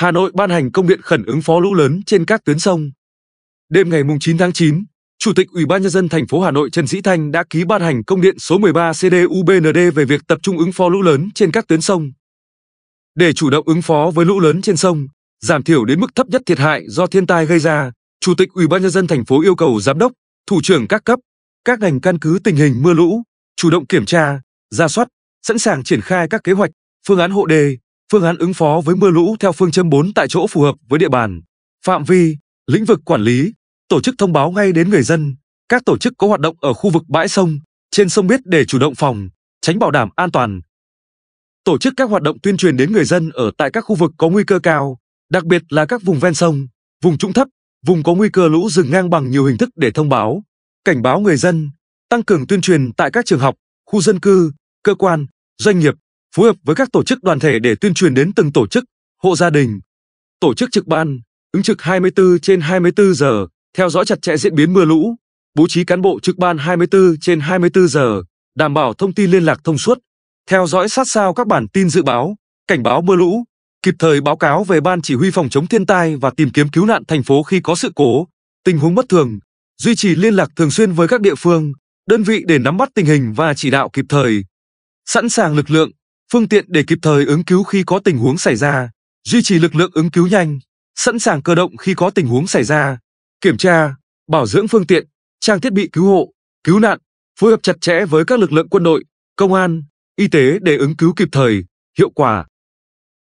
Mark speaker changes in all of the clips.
Speaker 1: Hà Nội ban hành công điện khẩn ứng phó lũ lớn trên các tuyến sông. Đêm ngày 9 tháng 9, Chủ tịch Ủy ban nhân dân thành phố Hà Nội Trần Sĩ Thanh đã ký ban hành công điện số 13 CDUBND về việc tập trung ứng phó lũ lớn trên các tuyến sông. Để chủ động ứng phó với lũ lớn trên sông, giảm thiểu đến mức thấp nhất thiệt hại do thiên tai gây ra, Chủ tịch Ủy ban nhân dân thành phố yêu cầu giám đốc, thủ trưởng các cấp, các ngành căn cứ tình hình mưa lũ, chủ động kiểm tra, ra soát, sẵn sàng triển khai các kế hoạch, phương án hộ đề, Phương án ứng phó với mưa lũ theo phương châm 4 tại chỗ phù hợp với địa bàn, phạm vi, lĩnh vực quản lý, tổ chức thông báo ngay đến người dân, các tổ chức có hoạt động ở khu vực bãi sông, trên sông biết để chủ động phòng, tránh bảo đảm an toàn. Tổ chức các hoạt động tuyên truyền đến người dân ở tại các khu vực có nguy cơ cao, đặc biệt là các vùng ven sông, vùng trũng thấp, vùng có nguy cơ lũ rừng ngang bằng nhiều hình thức để thông báo, cảnh báo người dân, tăng cường tuyên truyền tại các trường học, khu dân cư, cơ quan, doanh nghiệp phối hợp với các tổ chức đoàn thể để tuyên truyền đến từng tổ chức, hộ gia đình, tổ chức trực ban, ứng trực 24 trên 24 giờ, theo dõi chặt chẽ diễn biến mưa lũ, bố trí cán bộ trực ban 24 trên 24 giờ, đảm bảo thông tin liên lạc thông suốt, theo dõi sát sao các bản tin dự báo, cảnh báo mưa lũ, kịp thời báo cáo về ban chỉ huy phòng chống thiên tai và tìm kiếm cứu nạn thành phố khi có sự cố, tình huống bất thường, duy trì liên lạc thường xuyên với các địa phương, đơn vị để nắm bắt tình hình và chỉ đạo kịp thời. Sẵn sàng lực lượng, phương tiện để kịp thời ứng cứu khi có tình huống xảy ra, duy trì lực lượng ứng cứu nhanh, sẵn sàng cơ động khi có tình huống xảy ra, kiểm tra, bảo dưỡng phương tiện, trang thiết bị cứu hộ, cứu nạn, phối hợp chặt chẽ với các lực lượng quân đội, công an, y tế để ứng cứu kịp thời, hiệu quả.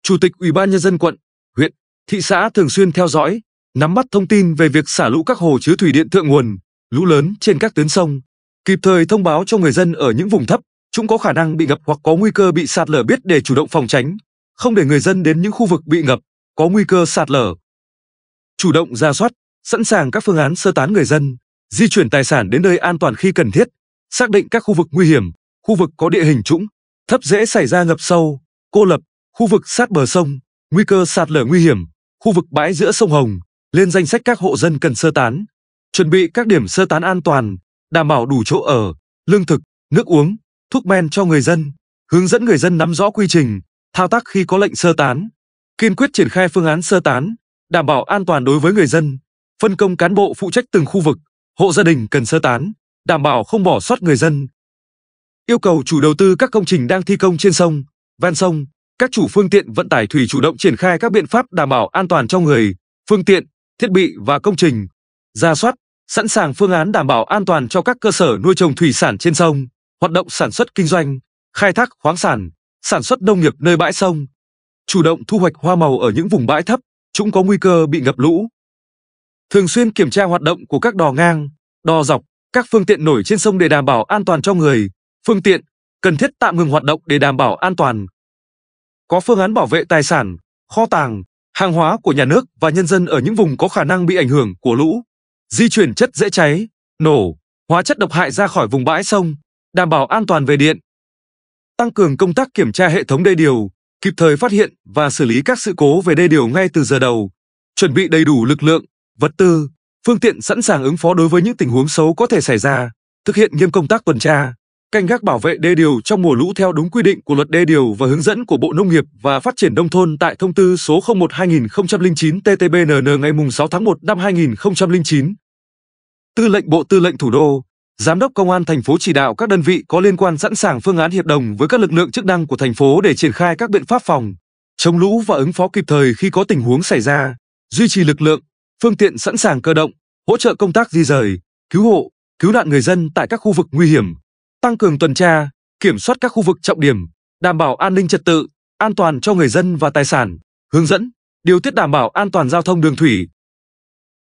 Speaker 1: Chủ tịch Ủy ban nhân dân quận, huyện, thị xã thường xuyên theo dõi, nắm bắt thông tin về việc xả lũ các hồ chứa thủy điện thượng nguồn, lũ lớn trên các tuyến sông, kịp thời thông báo cho người dân ở những vùng thấp chúng có khả năng bị ngập hoặc có nguy cơ bị sạt lở biết để chủ động phòng tránh, không để người dân đến những khu vực bị ngập, có nguy cơ sạt lở. Chủ động ra soát, sẵn sàng các phương án sơ tán người dân, di chuyển tài sản đến nơi an toàn khi cần thiết, xác định các khu vực nguy hiểm, khu vực có địa hình trũng, thấp dễ xảy ra ngập sâu, cô lập, khu vực sát bờ sông, nguy cơ sạt lở nguy hiểm, khu vực bãi giữa sông Hồng, lên danh sách các hộ dân cần sơ tán, chuẩn bị các điểm sơ tán an toàn, đảm bảo đủ chỗ ở, lương thực, nước uống, thuốc men cho người dân, hướng dẫn người dân nắm rõ quy trình, thao tác khi có lệnh sơ tán, kiên quyết triển khai phương án sơ tán, đảm bảo an toàn đối với người dân, phân công cán bộ phụ trách từng khu vực, hộ gia đình cần sơ tán, đảm bảo không bỏ sót người dân. Yêu cầu chủ đầu tư các công trình đang thi công trên sông, ven sông, các chủ phương tiện vận tải thủy chủ động triển khai các biện pháp đảm bảo an toàn cho người, phương tiện, thiết bị và công trình, ra soát, sẵn sàng phương án đảm bảo an toàn cho các cơ sở nuôi trồng thủy sản trên sông hoạt động sản xuất kinh doanh, khai thác khoáng sản, sản xuất nông nghiệp nơi bãi sông, chủ động thu hoạch hoa màu ở những vùng bãi thấp, chúng có nguy cơ bị ngập lũ. Thường xuyên kiểm tra hoạt động của các đò ngang, đò dọc, các phương tiện nổi trên sông để đảm bảo an toàn cho người, phương tiện, cần thiết tạm ngừng hoạt động để đảm bảo an toàn. Có phương án bảo vệ tài sản, kho tàng, hàng hóa của nhà nước và nhân dân ở những vùng có khả năng bị ảnh hưởng của lũ, di chuyển chất dễ cháy, nổ, hóa chất độc hại ra khỏi vùng bãi sông đảm bảo an toàn về điện. Tăng cường công tác kiểm tra hệ thống đê điều, kịp thời phát hiện và xử lý các sự cố về đê điều ngay từ giờ đầu. Chuẩn bị đầy đủ lực lượng, vật tư, phương tiện sẵn sàng ứng phó đối với những tình huống xấu có thể xảy ra. Thực hiện nghiêm công tác tuần tra, canh gác bảo vệ đê điều trong mùa lũ theo đúng quy định của luật đê điều và hướng dẫn của Bộ Nông nghiệp và Phát triển Nông thôn tại thông tư số 01-2009 TTBNN ngày 6 tháng 1 năm 2009. Tư lệnh Bộ Tư lệnh Thủ đô Giám đốc Công an thành phố chỉ đạo các đơn vị có liên quan sẵn sàng phương án hiệp đồng với các lực lượng chức năng của thành phố để triển khai các biện pháp phòng, chống lũ và ứng phó kịp thời khi có tình huống xảy ra, duy trì lực lượng, phương tiện sẵn sàng cơ động, hỗ trợ công tác di rời, cứu hộ, cứu nạn người dân tại các khu vực nguy hiểm, tăng cường tuần tra, kiểm soát các khu vực trọng điểm, đảm bảo an ninh trật tự, an toàn cho người dân và tài sản, hướng dẫn, điều tiết đảm bảo an toàn giao thông đường thủy.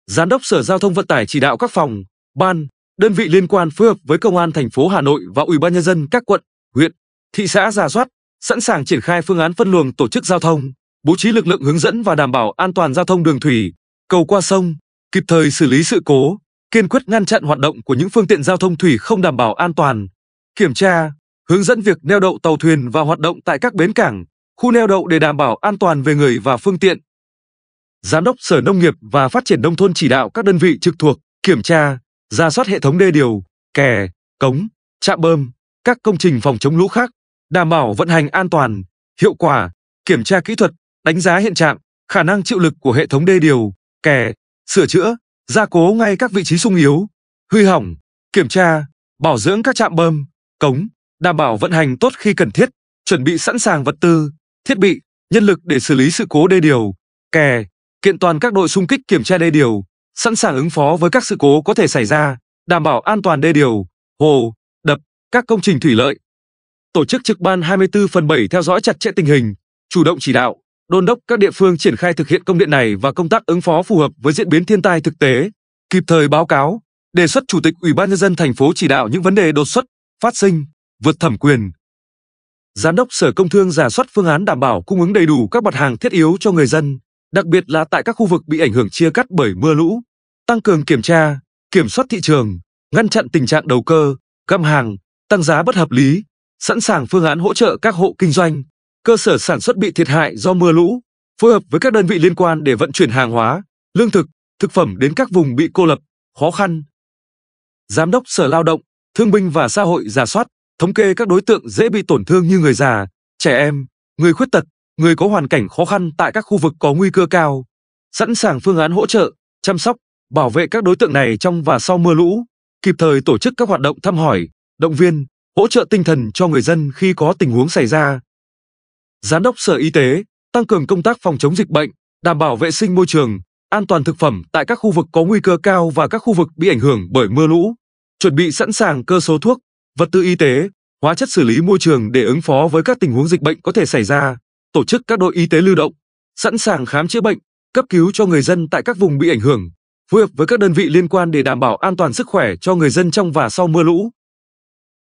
Speaker 1: Giám đốc Sở Giao thông Vận tải chỉ đạo các phòng, ban, đơn vị liên quan phối hợp với công an thành phố Hà Nội và Ủy ban nhân dân các quận, huyện, thị xã giả soát, sẵn sàng triển khai phương án phân luồng tổ chức giao thông, bố trí lực lượng hướng dẫn và đảm bảo an toàn giao thông đường thủy, cầu qua sông, kịp thời xử lý sự cố, kiên quyết ngăn chặn hoạt động của những phương tiện giao thông thủy không đảm bảo an toàn, kiểm tra, hướng dẫn việc neo đậu tàu thuyền và hoạt động tại các bến cảng, khu neo đậu để đảm bảo an toàn về người và phương tiện. Giám đốc Sở Nông nghiệp và Phát triển Nông thôn chỉ đạo các đơn vị trực thuộc kiểm tra, ra soát hệ thống đê điều, kè, cống, trạm bơm, các công trình phòng chống lũ khác, đảm bảo vận hành an toàn, hiệu quả, kiểm tra kỹ thuật, đánh giá hiện trạng, khả năng chịu lực của hệ thống đê điều, kè, sửa chữa, gia cố ngay các vị trí sung yếu, hư hỏng, kiểm tra, bảo dưỡng các trạm bơm, cống, đảm bảo vận hành tốt khi cần thiết, chuẩn bị sẵn sàng vật tư, thiết bị, nhân lực để xử lý sự cố đê điều, kè, kiện toàn các đội xung kích kiểm tra đê điều, sẵn sàng ứng phó với các sự cố có thể xảy ra, đảm bảo an toàn đê điều, hồ, đập, các công trình thủy lợi. Tổ chức trực ban 24 phần 7 theo dõi chặt chẽ tình hình, chủ động chỉ đạo, đôn đốc các địa phương triển khai thực hiện công điện này và công tác ứng phó phù hợp với diễn biến thiên tai thực tế, kịp thời báo cáo, đề xuất chủ tịch Ủy ban nhân dân thành phố chỉ đạo những vấn đề đột xuất, phát sinh, vượt thẩm quyền. Giám đốc Sở Công Thương giả soát phương án đảm bảo cung ứng đầy đủ các mặt hàng thiết yếu cho người dân, đặc biệt là tại các khu vực bị ảnh hưởng chia cắt bởi mưa lũ, tăng cường kiểm tra, kiểm soát thị trường, ngăn chặn tình trạng đầu cơ, găm hàng, tăng giá bất hợp lý, sẵn sàng phương án hỗ trợ các hộ kinh doanh, cơ sở sản xuất bị thiệt hại do mưa lũ, phối hợp với các đơn vị liên quan để vận chuyển hàng hóa, lương thực, thực phẩm đến các vùng bị cô lập, khó khăn. Giám đốc Sở Lao động, Thương binh và Xã hội giả soát, thống kê các đối tượng dễ bị tổn thương như người già, trẻ em, người khuyết tật, người có hoàn cảnh khó khăn tại các khu vực có nguy cơ cao, sẵn sàng phương án hỗ trợ, chăm sóc, bảo vệ các đối tượng này trong và sau mưa lũ, kịp thời tổ chức các hoạt động thăm hỏi, động viên, hỗ trợ tinh thần cho người dân khi có tình huống xảy ra. Giám đốc Sở Y tế tăng cường công tác phòng chống dịch bệnh, đảm bảo vệ sinh môi trường, an toàn thực phẩm tại các khu vực có nguy cơ cao và các khu vực bị ảnh hưởng bởi mưa lũ, chuẩn bị sẵn sàng cơ số thuốc, vật tư y tế, hóa chất xử lý môi trường để ứng phó với các tình huống dịch bệnh có thể xảy ra tổ chức các đội y tế lưu động, sẵn sàng khám chữa bệnh, cấp cứu cho người dân tại các vùng bị ảnh hưởng, phối hợp với các đơn vị liên quan để đảm bảo an toàn sức khỏe cho người dân trong và sau mưa lũ.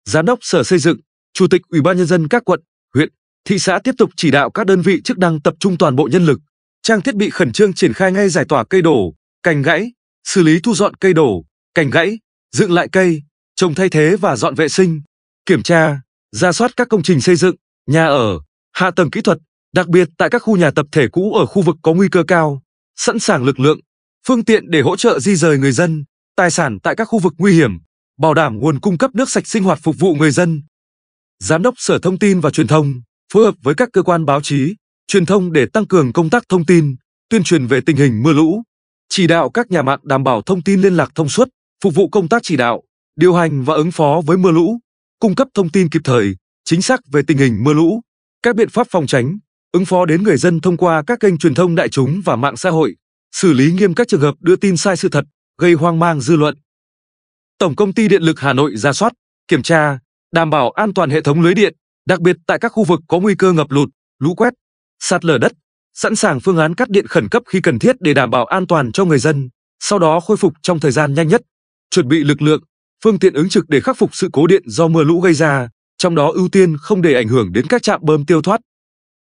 Speaker 1: Giám đốc Sở Xây dựng, Chủ tịch Ủy ban nhân dân các quận, huyện, thị xã tiếp tục chỉ đạo các đơn vị chức năng tập trung toàn bộ nhân lực, trang thiết bị khẩn trương triển khai ngay giải tỏa cây đổ, cành gãy, xử lý thu dọn cây đổ, cành gãy, dựng lại cây, trồng thay thế và dọn vệ sinh, kiểm tra, ra soát các công trình xây dựng, nhà ở, hạ tầng kỹ thuật, đặc biệt tại các khu nhà tập thể cũ ở khu vực có nguy cơ cao, sẵn sàng lực lượng, phương tiện để hỗ trợ di rời người dân, tài sản tại các khu vực nguy hiểm, bảo đảm nguồn cung cấp nước sạch sinh hoạt phục vụ người dân. Giám đốc Sở Thông tin và Truyền thông phối hợp với các cơ quan báo chí, truyền thông để tăng cường công tác thông tin, tuyên truyền về tình hình mưa lũ, chỉ đạo các nhà mạng đảm bảo thông tin liên lạc thông suốt, phục vụ công tác chỉ đạo, điều hành và ứng phó với mưa lũ, cung cấp thông tin kịp thời, chính xác về tình hình mưa lũ, các biện pháp phòng tránh, ứng phó đến người dân thông qua các kênh truyền thông đại chúng và mạng xã hội, xử lý nghiêm các trường hợp đưa tin sai sự thật, gây hoang mang dư luận. Tổng công ty Điện lực Hà Nội ra soát, kiểm tra, đảm bảo an toàn hệ thống lưới điện, đặc biệt tại các khu vực có nguy cơ ngập lụt, lũ quét, sạt lở đất, sẵn sàng phương án cắt điện khẩn cấp khi cần thiết để đảm bảo an toàn cho người dân, sau đó khôi phục trong thời gian nhanh nhất, chuẩn bị lực lượng, phương tiện ứng trực để khắc phục sự cố điện do mưa lũ gây ra, trong đó ưu tiên không để ảnh hưởng đến các trạm bơm tiêu thoát,